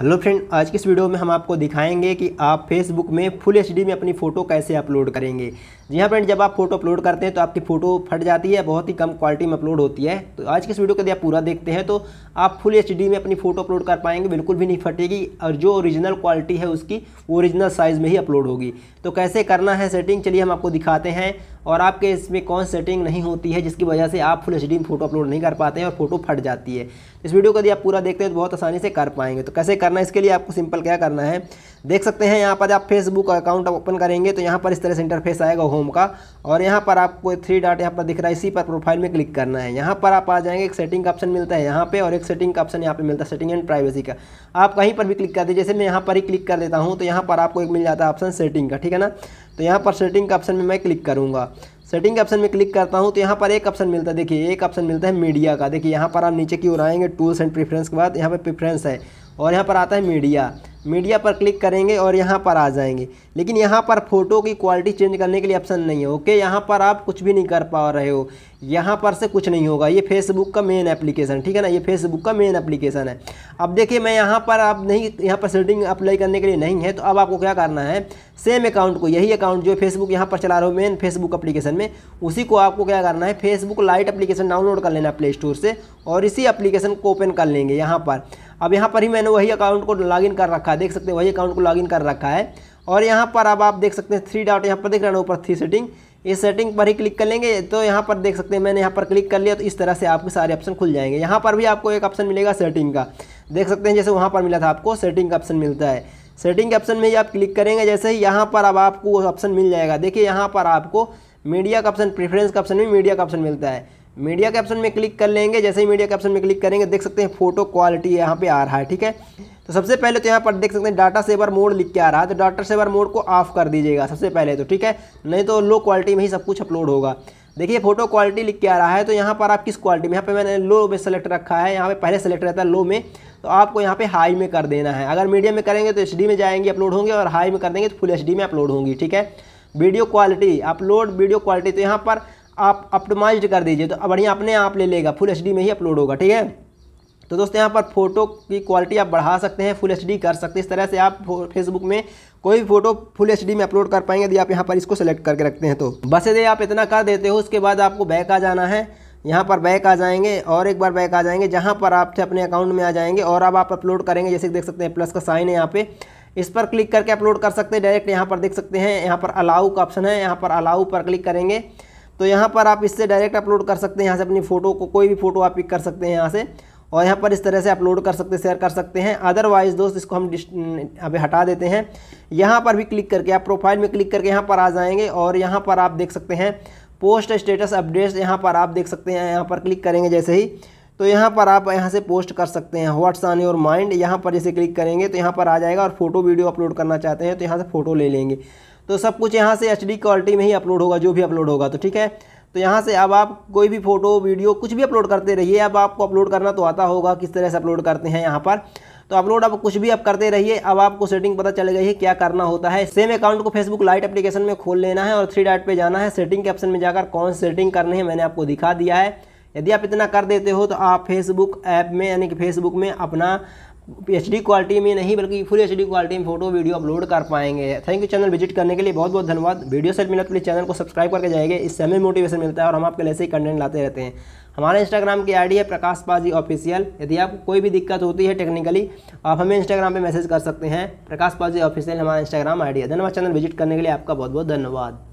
hello friend आज के इस वीडियो में हम आपको दिखाएंगे कि आप फेसबुक में फुल एच में अपनी फ़ोटो कैसे अपलोड करेंगे जी हाँ फ्रेंड जब आप फोटो अपलोड करते हैं तो आपकी फ़ोटो फट जाती है बहुत ही कम क्वालिटी में अपलोड होती है तो आज के इस वीडियो को यदि आप पूरा देखते हैं तो आप फुल एच में अपनी फ़ोटो अपलोड कर पाएंगे बिल्कुल भी नहीं फटेगी और जो ओरिजिनल क्वालिटी है उसकी ओरिजिनल साइज़ में ही अपलोड होगी तो कैसे करना है सेटिंग चलिए हम आपको दिखाते हैं और आपके इसमें कौन सेटिंग नहीं होती है जिसकी वजह से आप फुल एच फ़ोटो अपलोड नहीं कर पाते हैं और फोटो फट जाती है इस वीडियो को यदि आप पूरा देखते हैं तो बहुत आसानी से कर पाएंगे तो कैसे करना है इसके लिए आपको सिंपल क्या करना है देख सकते हैं यहाँ पर आप फेसबुक अकाउंट ओपन करेंगे तो यहाँ पर इस तरह से इंटरफेस आएगा होम का और यहाँ पर आपको थ्री डॉट यहाँ पर दिख रहा है इसी पर प्रोफाइल में क्लिक करना है यहाँ पर आप आ जाएंगे एक सेटिंग का ऑप्शन मिलता है यहाँ पर और एक सेटिंग का ऑप्शन यहाँ पर मिलता है सेटिंग एंड प्राइवेसी का आप कहीं पर भी क्लिक कर दीजिए जैसे मैं यहाँ पर ही क्लिक कर देता हूँ तो यहाँ पर आपको एक मिल जाता है ऑप्शन सेटिंग का ठीक है ना तो यहाँ पर सेटिंग के ऑप्शन में मैं क्लिक करूँगा सेटिंग के ऑप्शन में क्लिक करता हूँ तो यहाँ पर एक ऑप्शन मिलता है देखिए एक ऑप्शन मिलता है मीडिया का देखिए यहाँ पर आप नीचे की ओर आएंगे टूल्स एंड प्रेफरेंस के बाद यहाँ पर प्रेफरेंस है और यहाँ पर आता है मीडिया मीडिया पर क्लिक करेंगे और यहाँ पर आ जाएंगे लेकिन यहाँ पर फोटो की क्वालिटी चेंज करने के लिए ऑप्शन नहीं है ओके यहाँ पर आप कुछ भी नहीं कर पा रहे हो यहाँ पर से कुछ नहीं होगा ये फेसबुक का मेन एप्लीकेशन ठीक है ना ये फेसबुक का मेन एप्लीकेशन है अब देखिए मैं यहाँ पर आप नहीं यहाँ पर सेटिंग अप्लाई करने के लिए नहीं है तो अब आपको क्या करना है सेम अकाउंट को यही अकाउंट जो फेसबुक यहाँ पर चला रहा हूँ मेन फेसबुक अप्लीकेशन में उसी को आपको क्या करना है फेसबुक लाइट अप्लीकेशन डाउनलोड कर लेना प्ले स्टोर से और इसी अप्लीकेशन को ओपन कर लेंगे यहाँ पर अब यहाँ पर ही मैंने वही अकाउंट को लॉगिन कर रखा है देख सकते हैं वही अकाउंट को लॉगिन कर रखा है और यहाँ पर अब आप देख सकते हैं थ्री डॉट यहाँ पर देख रहे हैं ऊपर थ्री सेटिंग ये सेटिंग पर ही क्लिक कर लेंगे तो यहाँ पर देख सकते हैं मैंने यहाँ पर क्लिक कर लिया तो इस तरह से आपके सारे ऑप्शन खुल जाएंगे यहाँ पर भी आपको एक ऑप्शन मिलेगा सेटिंग का देख सकते हैं जैसे वहाँ पर मिला था आपको सेटिंग का ऑप्शन मिलता है सेटिंग के ऑप्शन में ही आप क्लिक करेंगे जैसे ही यहाँ पर अब आपको ऑप्शन मिल जाएगा देखिए यहाँ पर आपको मीडिया का ऑप्शन प्रेफरेंस का ऑप्शन में मीडिया का ऑप्शन मिलता है मीडिया के ऑप्शन में क्लिक कर लेंगे जैसे ही मीडिया के ऑप्शन में क्लिक करेंगे देख सकते हैं फोटो क्वालिटी यहाँ पे आ रहा है ठीक है तो सबसे पहले तो यहाँ पर देख सकते हैं डाटा सेवर मोड लिख के आ रहा है तो डाटा सेवर मोड को ऑफ कर दीजिएगा सबसे पहले तो ठीक है नहीं तो लो क्वालिटी में ही सब कुछ अपलोड होगा देखिए फोटो क्वालिटी लिख के आ रहा है तो यहाँ पर आप किस क्वालिटी में यहाँ पर मैंने लो में सेलेक्ट रखा है यहाँ पर पहले सेलेक्ट रहता है लो में तो आपको यहाँ पे हाई में कर देना है अगर मीडियम में करेंगे तो एच में जाएंगे अपलोड होंगे और हाई में कर देंगे तो फुल एच में अपलोड होंगी ठीक है video quality upload video quality तो यहाँ पर आप अपटोमाइज कर दीजिए तो बढ़िया अपने आप ले लेगा फुल एच में ही अपलोड होगा ठीक है तो दोस्तों यहाँ पर फोटो की क्वालिटी आप बढ़ा सकते हैं फुल एच कर सकते हैं इस तरह से आप फेसबुक में कोई भी फोटो फुल एच में अपलोड कर पाएंगे यदि आप यहाँ पर इसको सेलेक्ट करके रखते हैं तो बस यदि आप इतना कर देते हो उसके बाद आपको बैक आ जाना है यहाँ पर बैक आ जाएंगे और एक बार बैक आ जाएंगे जहाँ पर आप अपने अकाउंट में आ जाएंगे और अब आप अपलोड करेंगे जैसे देख सकते हैं प्लस का साइन है यहाँ पे इस पर क्लिक करके अपलोड कर सकते हैं डायरेक्ट यहाँ पर देख सकते हैं यहाँ पर अलाउ का ऑप्शन है यहाँ पर अलाउ पर क्लिक करेंगे तो यहाँ पर आप इससे डायरेक्ट अपलोड कर सकते हैं यहाँ से अपनी फ़ोटो को कोई भी फ़ोटो आप पिक कर सकते हैं यहाँ से और यहाँ पर इस तरह से अपलोड कर सकते शेयर कर सकते हैं अदरवाइज दोस्त इसको हम अभी हटा देते हैं यहाँ पर भी क्लिक करके आप प्रोफाइल में क्लिक करके यहाँ पर आ जाएंगे और यहाँ पर आप देख सकते हैं पोस्ट स्टेटस अपडेट्स यहाँ पर आप देख सकते हैं यहाँ पर क्लिक करेंगे जैसे ही तो यहाँ पर आप यहाँ से पोस्ट कर सकते हैं व्हाट्स ऑन योर माइंड यहाँ पर जैसे क्लिक करेंगे तो यहाँ पर आ जाएगा और फोटो वीडियो अपलोड करना चाहते हैं तो यहाँ से फ़ोटो ले लेंगे तो सब कुछ यहाँ से एच क्वालिटी में ही अपलोड होगा जो भी अपलोड होगा तो ठीक है तो यहाँ से अब आप कोई भी फोटो वीडियो कुछ भी अपलोड करते रहिए अब आपको अपलोड करना तो आता होगा किस तरह से अपलोड करते हैं यहाँ पर तो अपलोड अब कुछ भी आप करते रहिए अब आपको सेटिंग पता चल गई है क्या करना होता है सेम अकाउंट को फेसबुक लाइट एप्लीकेशन में खोल लेना है और थ्री डाइट पे जाना है सेटिंग के ऑप्शन में जाकर कौन सेटिंग करनी है मैंने आपको दिखा दिया है यदि आप इतना कर देते हो तो आप फेसबुक ऐप में यानी कि फेसबुक में अपना एच डी क्वालिटी में नहीं बल्कि फुल एच डी क्वालिटी में फोटो वीडियो अपलोड कर पाएंगे थैंक यू चैनल विजिट करने के लिए बहुत बहुत धन्यवाद वीडियो से मिलने के लिए चैनल को सब्सक्राइब करके जाएंगे इससे हमें मोटिवेशन मिलता है और हम आपके लिए ऐसे ही कंटेंट लाते रहते हैं हमारे इंस्टाग्राम की आईडी है प्रकाश पाजी ऑफिशियल यदि आपको कोई भी दिक्कत होती है टेक्निकली आप हमें इंस्टाग्राम पर मैसेज कर सकते हैं प्रकाश पाजी ऑफिशियल हमारा इंस्टाग्राम आईडी है धन्यवाद चैनल विजिट करने के लिए आपका बहुत बहुत धन्यवाद